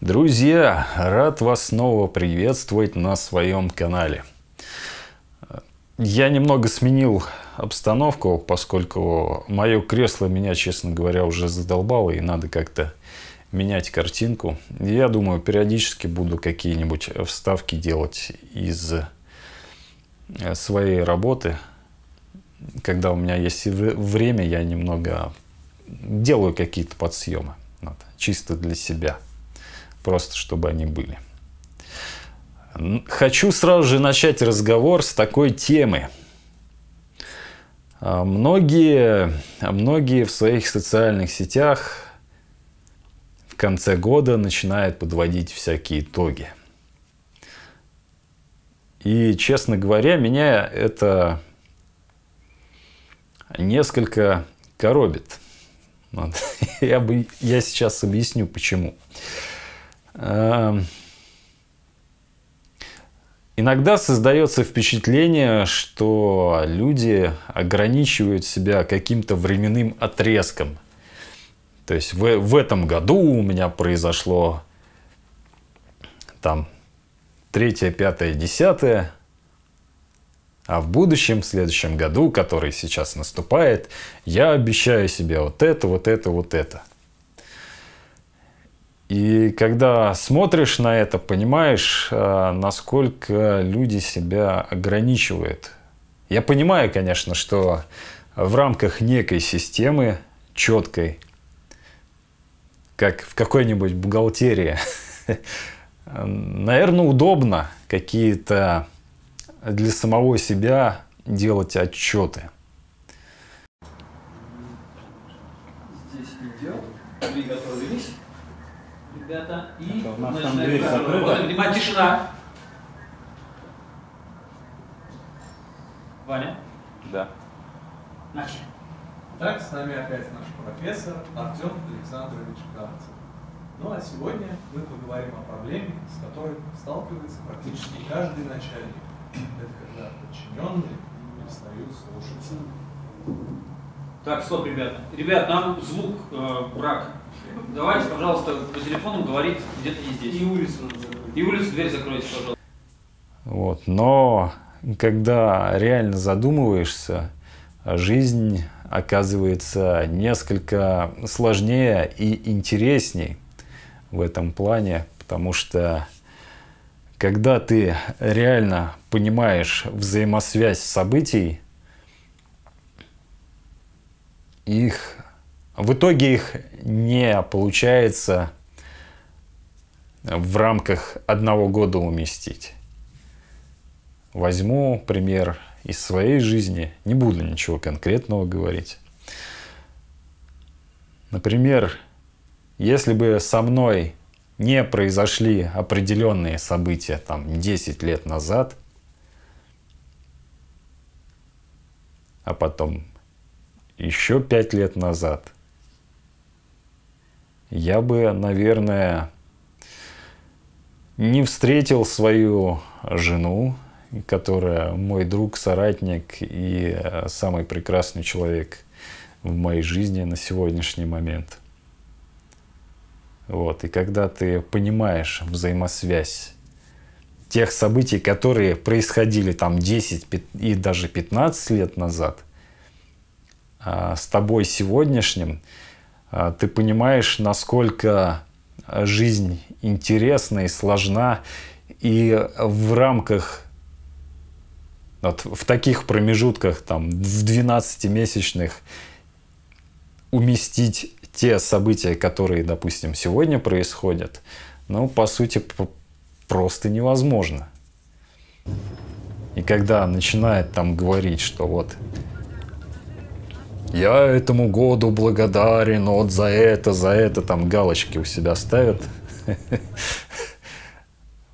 Друзья, рад вас снова приветствовать на своем канале. Я немного сменил обстановку, поскольку мое кресло меня, честно говоря, уже задолбало, и надо как-то менять картинку. Я думаю, периодически буду какие-нибудь вставки делать из э, своей работы. Когда у меня есть время, я немного делаю какие-то подсъемы, вот, чисто для себя – просто чтобы они были. Хочу сразу же начать разговор с такой темы. А, многие, а многие в своих социальных сетях в конце года начинают подводить всякие итоги. И, честно говоря, меня это несколько коробит. Вот. Я, бы, я сейчас объясню, почему. Эм, иногда создается впечатление, что люди ограничивают себя каким-то временным отрезком. То есть в, в этом году у меня произошло там третье, пятое, десятое, а в будущем, в следующем году, который сейчас наступает, я обещаю себе вот это, вот это, вот это. И когда смотришь на это, понимаешь, э, насколько люди себя ограничивают. Я понимаю, конечно, что в рамках некой системы, четкой, как в какой-нибудь бухгалтерии, наверное, удобно какие-то для самого себя делать отчеты. Здесь идет ребята. И Это а у нас там тишина. Ваня? Да. Начали. Так, с нами опять наш профессор Артем Александрович Карцев. Ну а сегодня мы поговорим о проблеме, с которой сталкивается практически каждый начальник. Это когда подчиненные перестают слушаться. Так, стоп, ребята. Ребят, нам звук э, брак Давайте, пожалуйста, по телефону говорить где-то не здесь. И улицу И улицу дверь закройте, пожалуйста. Вот, но когда реально задумываешься, жизнь оказывается несколько сложнее и интересней в этом плане, потому что когда ты реально понимаешь взаимосвязь событий, их в итоге их не получается в рамках одного года уместить. Возьму пример из своей жизни, не буду ничего конкретного говорить. Например, если бы со мной не произошли определенные события там 10 лет назад, а потом еще 5 лет назад – я бы, наверное, не встретил свою жену, которая мой друг, соратник и э, самый прекрасный человек в моей жизни на сегодняшний момент. Вот. И когда ты понимаешь взаимосвязь тех событий, которые происходили там 10 и даже 15 лет назад, а, с тобой сегодняшним, а, ты понимаешь, насколько жизнь интересна и сложна, и в рамках вот в таких промежутках, там, в 12-месячных уместить те события, которые, допустим, сегодня происходят, ну, по сути, просто невозможно. И когда начинает там говорить, что вот я этому году благодарен, вот за это, за это, там галочки у себя ставят.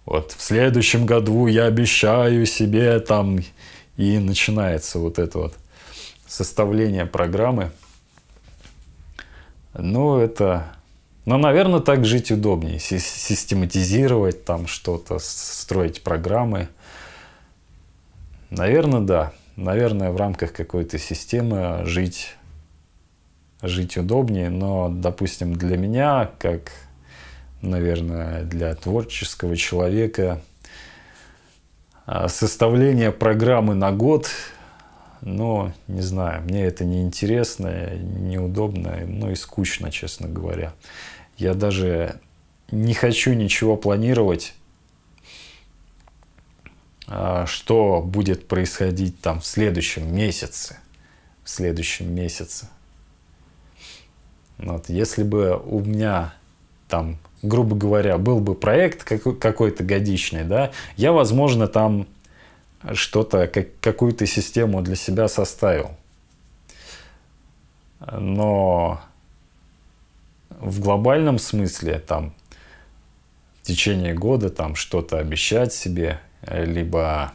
Вот в следующем году я обещаю себе там, и начинается вот это вот составление программы. Ну, это... ну наверное, так жить удобнее. Систематизировать там что-то, строить программы. Наверное, да наверное, в рамках какой-то системы жить, жить удобнее, но, допустим, для меня, как, наверное, для творческого человека, а, составление программы на год, ну, не знаю, мне это неинтересно, неудобно, ну и скучно, честно говоря. Я даже не хочу ничего планировать, а, что будет происходить там в следующем месяце. В следующем месяце. Вот, если бы у меня там, грубо говоря, был бы проект какой-то годичный, да, я, возможно, там что-то, как, какую-то систему для себя составил. Но в глобальном смысле там в течение года там что-то обещать себе Э, либо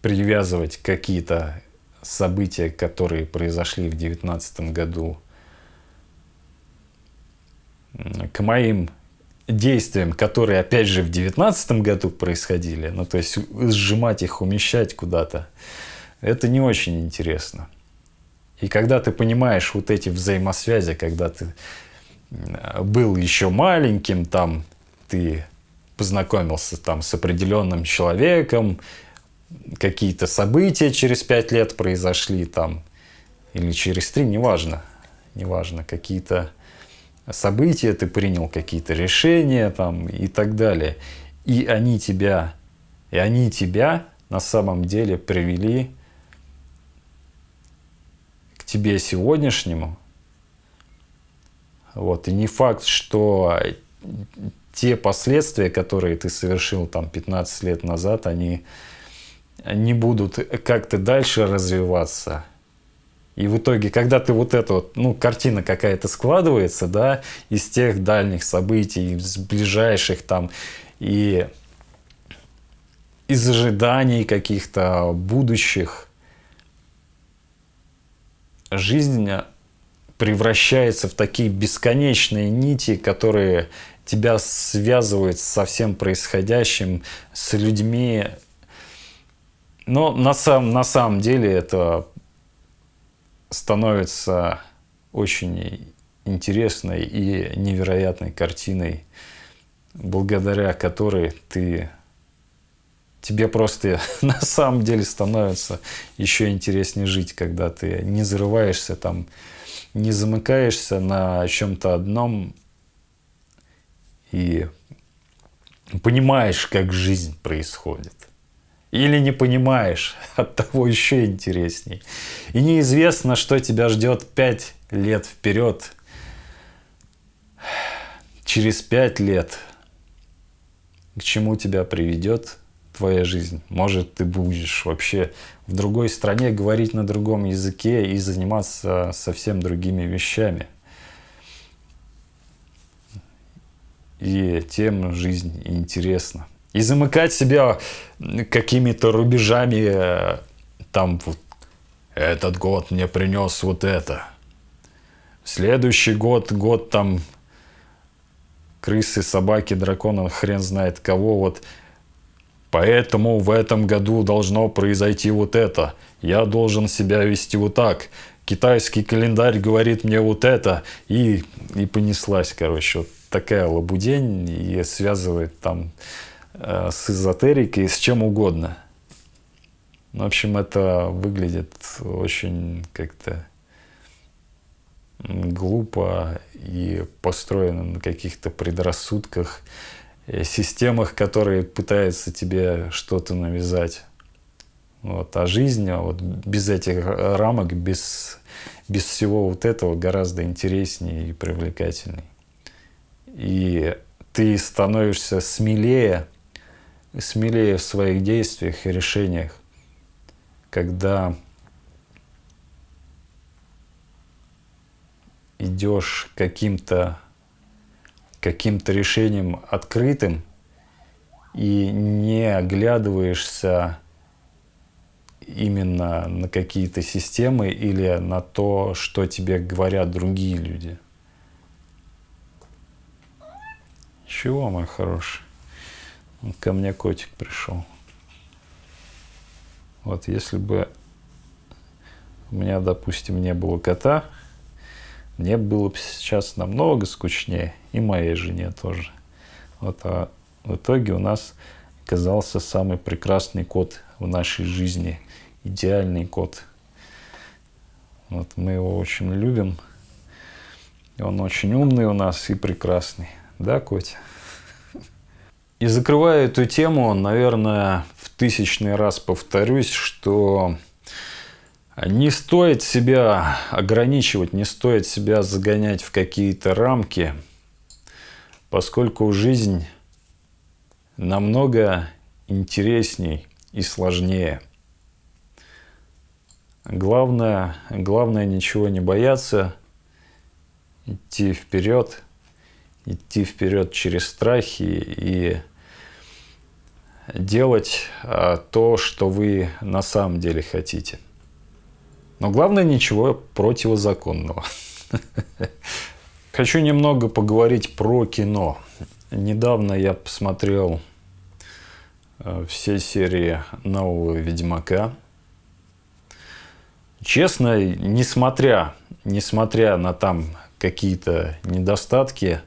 привязывать какие-то события, которые произошли в 2019 году, к моим действиям, которые, опять же, в 2019 году происходили, ну, то есть сжимать их, умещать куда-то, это не очень интересно. И когда ты понимаешь вот эти взаимосвязи, когда ты был еще маленьким, там ты познакомился там с определенным человеком, какие-то события через пять лет произошли там, или через три, неважно, неважно, какие-то события, ты принял какие-то решения там и так далее. И они тебя, и они тебя на самом деле привели к тебе сегодняшнему. Вот, и не факт, что те последствия, которые ты совершил там 15 лет назад, они не будут как-то дальше развиваться. И в итоге, когда ты вот эта вот, ну, картина какая-то складывается, да, из тех дальних событий, из ближайших там, и из ожиданий каких-то будущих, жизнь превращается в такие бесконечные нити, которые тебя связывает со всем происходящим, с людьми. Но на, сам, на самом деле это становится очень интересной и невероятной картиной, благодаря которой ты тебе просто на самом деле становится еще интереснее жить, когда ты не зарываешься там, не замыкаешься на чем-то одном, и понимаешь, как жизнь происходит. Или не понимаешь, от того еще интересней. И неизвестно, что тебя ждет пять лет вперед. Через пять лет к чему тебя приведет твоя жизнь. Может, ты будешь вообще в другой стране говорить на другом языке и заниматься совсем другими вещами – и тем жизнь интересна. И замыкать себя какими-то рубежами, э, там вот этот год мне принес вот это. Следующий год, год там крысы, собаки, дракона, хрен знает кого, вот Поэтому в этом году должно произойти вот это. Я должен себя вести вот так. Китайский календарь говорит мне вот это. И, и понеслась, короче. Вот такая лабудень и связывает там э, с эзотерикой, с чем угодно. в общем, это выглядит очень как-то глупо и построено на каких-то предрассудках, э, системах, которые пытаются тебе что-то навязать. Вот, а жизнь а вот без этих рамок, без, без всего вот этого гораздо интереснее и привлекательней и ты становишься смелее, смелее в своих действиях и решениях, когда идешь каким-то каким-то решением открытым и не оглядываешься именно на какие-то системы или на то, что тебе говорят другие люди – Чего, мой хороший? Ко мне котик пришел. Вот если бы у меня, допустим, не было кота, мне было бы сейчас намного скучнее, и моей жене тоже. Вот, а в итоге у нас оказался самый прекрасный кот в нашей жизни, идеальный кот. Вот мы его очень любим, и он очень умный у нас и прекрасный. Да, Коть? И закрывая эту тему, наверное, в тысячный раз повторюсь, что не стоит себя ограничивать, не стоит себя загонять в какие-то рамки, поскольку жизнь намного интересней и сложнее. Главное, главное ничего не бояться, идти вперед – идти вперед через страхи и делать а, то, что вы на самом деле хотите. Но главное, ничего противозаконного. Хочу немного поговорить про кино. Недавно я посмотрел а, все серии нового «Ведьмака». Честно, несмотря, несмотря на там какие-то недостатки,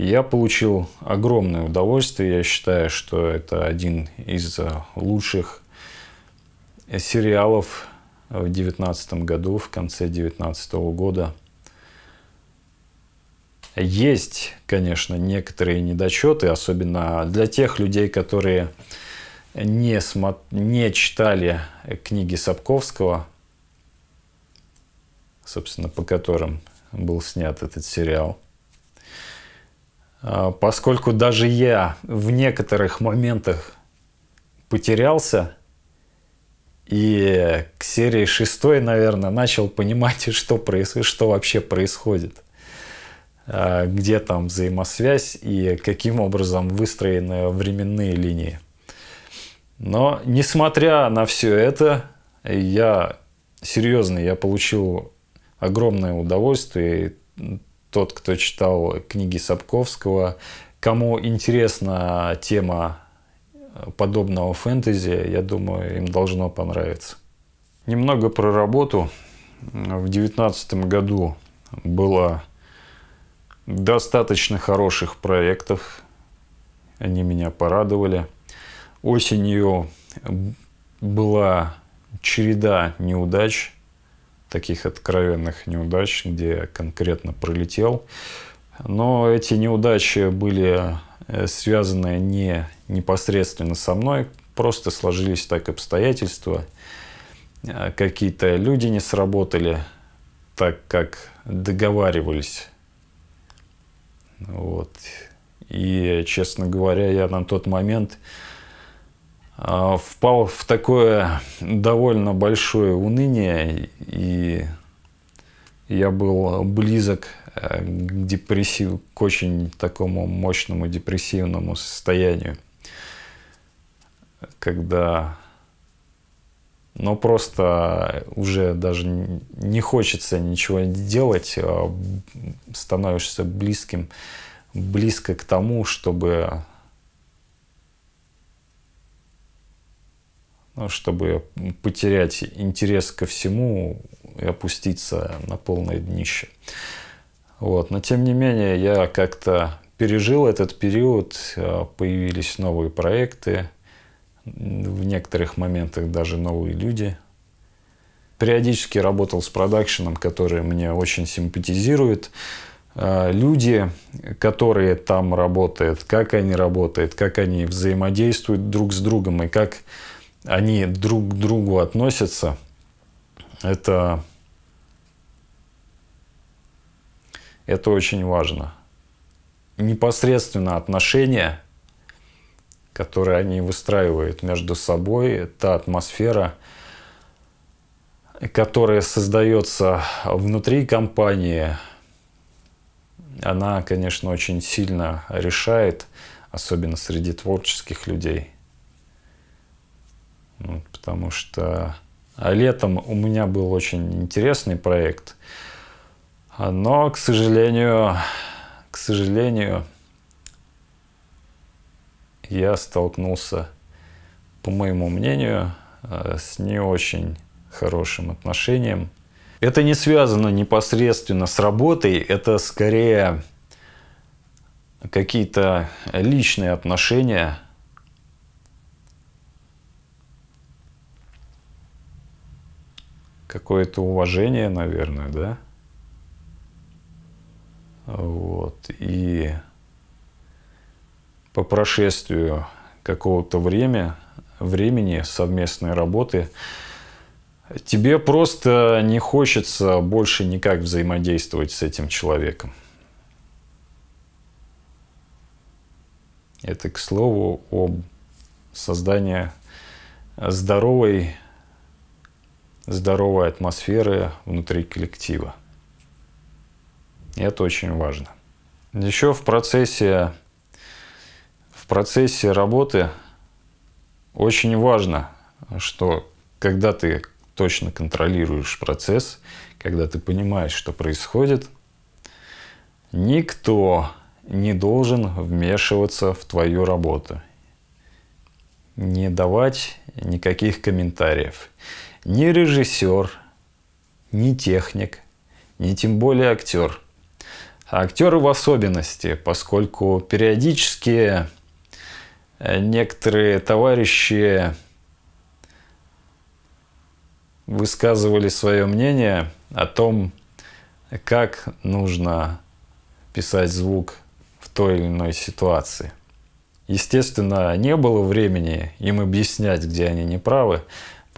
я получил огромное удовольствие. Я считаю, что это один из э, лучших сериалов в девятнадцатом году, в конце девятнадцатого года. Есть, конечно, некоторые недочеты, особенно для тех людей, которые не, смо... не читали книги Сапковского, собственно, по которым был снят этот сериал – а, поскольку даже я в некоторых моментах потерялся, и к серии шестой, наверное, начал понимать, что, происходит, что вообще происходит, а, где там взаимосвязь и каким образом выстроены временные линии. Но несмотря на все это, я серьезно, я получил огромное удовольствие и тот, кто читал книги Сапковского, кому интересна тема подобного фэнтези, я думаю, им должно понравиться. Немного про работу. В девятнадцатом году было достаточно хороших проектов. Они меня порадовали. Осенью была череда неудач – таких откровенных неудач, где конкретно пролетел. Но эти неудачи были э, связаны не непосредственно со мной, просто сложились так обстоятельства. Э, какие-то люди не сработали так, как договаривались. Вот. И, честно говоря, я на тот момент а, впал в такое довольно большое уныние, и я был близок э, к, депрессив... к очень такому мощному депрессивному состоянию, когда но ну, просто уже даже не хочется ничего делать, а, становишься близким, близко к тому, чтобы чтобы потерять интерес ко всему и опуститься на полное днище. Вот. Но тем не менее, я как-то пережил этот период, э, появились новые проекты, в некоторых моментах даже новые люди. Периодически работал с продакшеном, который мне очень симпатизирует. Э, люди, которые там работают, как они работают, как они взаимодействуют друг с другом и как они друг к другу относятся, это, это очень важно. Непосредственно отношения, которые они выстраивают между собой, та атмосфера, которая создается внутри компании, она, конечно, очень сильно решает, особенно среди творческих людей – вот, потому что а летом у меня был очень интересный проект, но, к сожалению, к сожалению, я столкнулся, по моему мнению, а, с не очень хорошим отношением. Это не связано непосредственно с работой, это скорее какие-то личные отношения – какое-то уважение, наверное, да? Вот. И по прошествию какого-то времени, времени совместной работы тебе просто не хочется больше никак взаимодействовать с этим человеком. Это, к слову, о создании здоровой здоровой атмосферы внутри коллектива. И это очень важно. Еще в процессе, в процессе работы очень важно, что когда ты точно контролируешь процесс, когда ты понимаешь, что происходит, никто не должен вмешиваться в твою работу. Не давать никаких комментариев ни режиссер, ни техник, ни тем более актер. А актеры в особенности, поскольку периодически э, некоторые товарищи высказывали свое мнение о том, как нужно писать звук в той или иной ситуации. Естественно, не было времени им объяснять, где они неправы,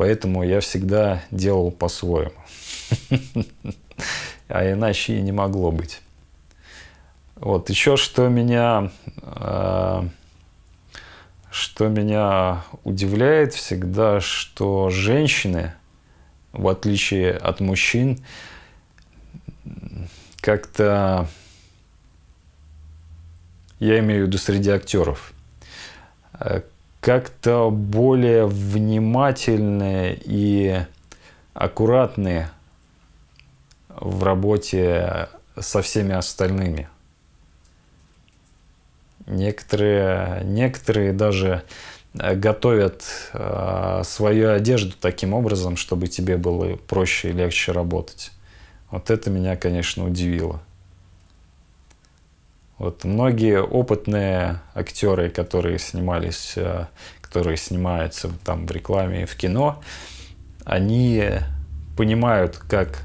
Поэтому я всегда делал по-своему. А иначе и не могло быть. Вот, еще что меня, э, что меня удивляет всегда, что женщины, в отличие от мужчин, как-то, я имею в виду среди актеров, э, как-то более внимательные и аккуратные в работе со всеми остальными. Некоторые, некоторые даже э, готовят э, свою одежду таким образом, чтобы тебе было проще и легче работать. Вот это меня, конечно, удивило. Вот многие опытные актеры, которые снимались, э, которые снимаются там в рекламе и в кино, они понимают, как,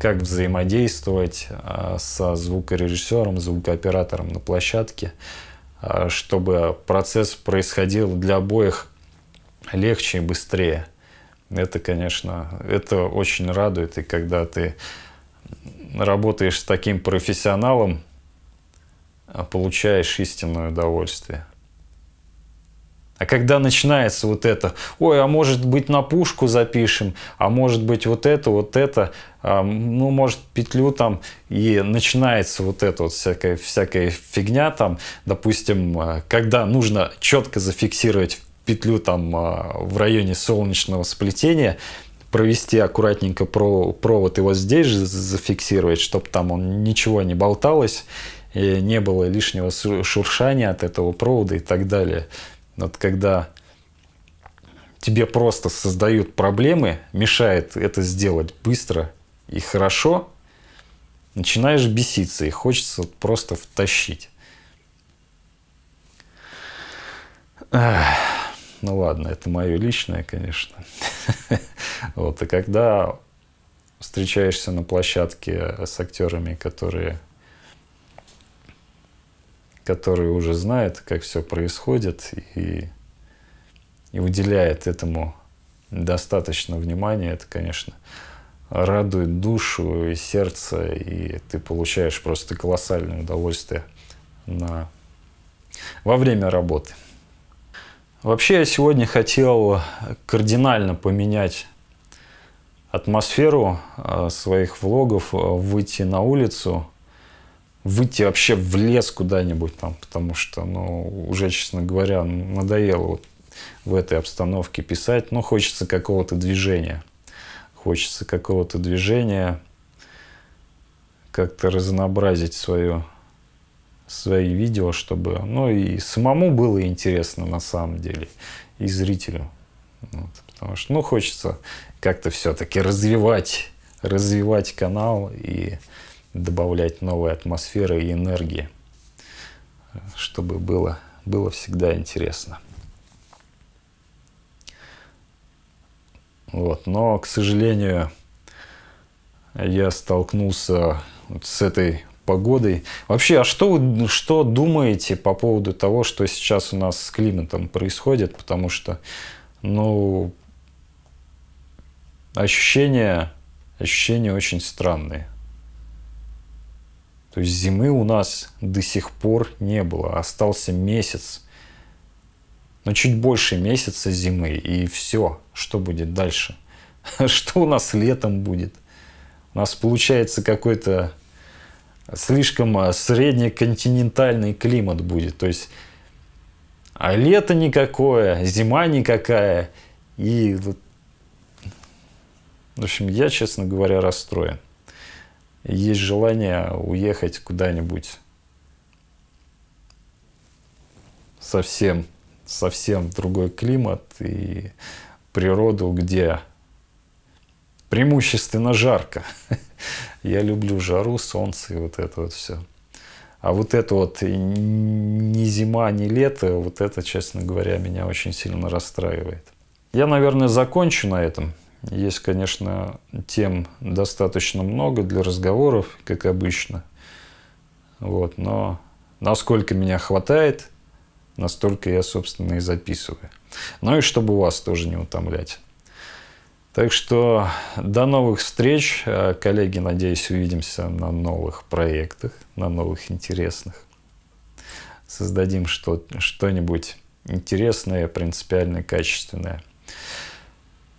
как взаимодействовать э, со звукорежиссером, звукооператором на площадке, э, чтобы процесс происходил для обоих легче и быстрее. Это, конечно, это очень радует. И когда ты работаешь с таким профессионалом, а получаешь истинное удовольствие. А когда начинается вот это, ой, а может быть на пушку запишем, а может быть вот это, вот это, а, ну, может петлю там, и начинается вот эта вот всякая, всякая фигня там, допустим, а, когда нужно четко зафиксировать петлю там а, в районе солнечного сплетения, провести аккуратненько провод и вот здесь же зафиксировать, чтобы там он ничего не болталось, и не было лишнего шуршания от этого провода и так далее. Вот когда тебе просто создают проблемы, мешает это сделать быстро и хорошо, начинаешь беситься и хочется просто втащить. Ах, ну ладно, это мое личное, конечно. Вот, и когда встречаешься на площадке с актерами, которые который уже знает, как все происходит, и, и уделяет этому достаточно внимания, это, конечно, радует душу и сердце, и ты получаешь просто колоссальное удовольствие на... во время работы. Вообще я сегодня хотел кардинально поменять атмосферу а, своих влогов, а, выйти на улицу выйти вообще в лес куда-нибудь там, потому что, ну, уже, честно говоря, надоело вот в этой обстановке писать, но ну, хочется какого-то движения. Хочется какого-то движения, как-то разнообразить свое, свои видео, чтобы, ну, и самому было интересно на самом деле, и зрителю. Вот, потому что, ну, хочется как-то все-таки развивать, развивать канал и добавлять новые атмосферы и энергии, чтобы было, было всегда интересно. Вот. Но, к сожалению, я столкнулся вот с этой погодой. Вообще, а что вы что думаете по поводу того, что сейчас у нас с климатом происходит? Потому что, ну, ощущения, ощущения очень странные. То есть зимы у нас до сих пор не было. А остался месяц, но чуть больше месяца зимы. И все, что будет дальше? Что у нас летом будет? У нас получается какой-то слишком а, среднеконтинентальный климат будет. То есть а лето никакое, зима никакая. И вот, в общем, я, честно говоря, расстроен есть желание уехать куда-нибудь совсем, совсем другой климат и природу, где преимущественно жарко. Я люблю жару, солнце и вот это вот все. А вот это вот ни зима, ни лето, вот это, честно говоря, меня очень сильно расстраивает. Я, наверное, закончу на этом. Есть, конечно, тем достаточно много для разговоров, как обычно. Вот, но насколько меня хватает, настолько я, собственно, и записываю. Ну и чтобы вас тоже не утомлять. Так что до новых встреч. А, коллеги, надеюсь, увидимся на новых проектах, на новых интересных. Создадим что- что-нибудь интересное, принципиальное, качественное.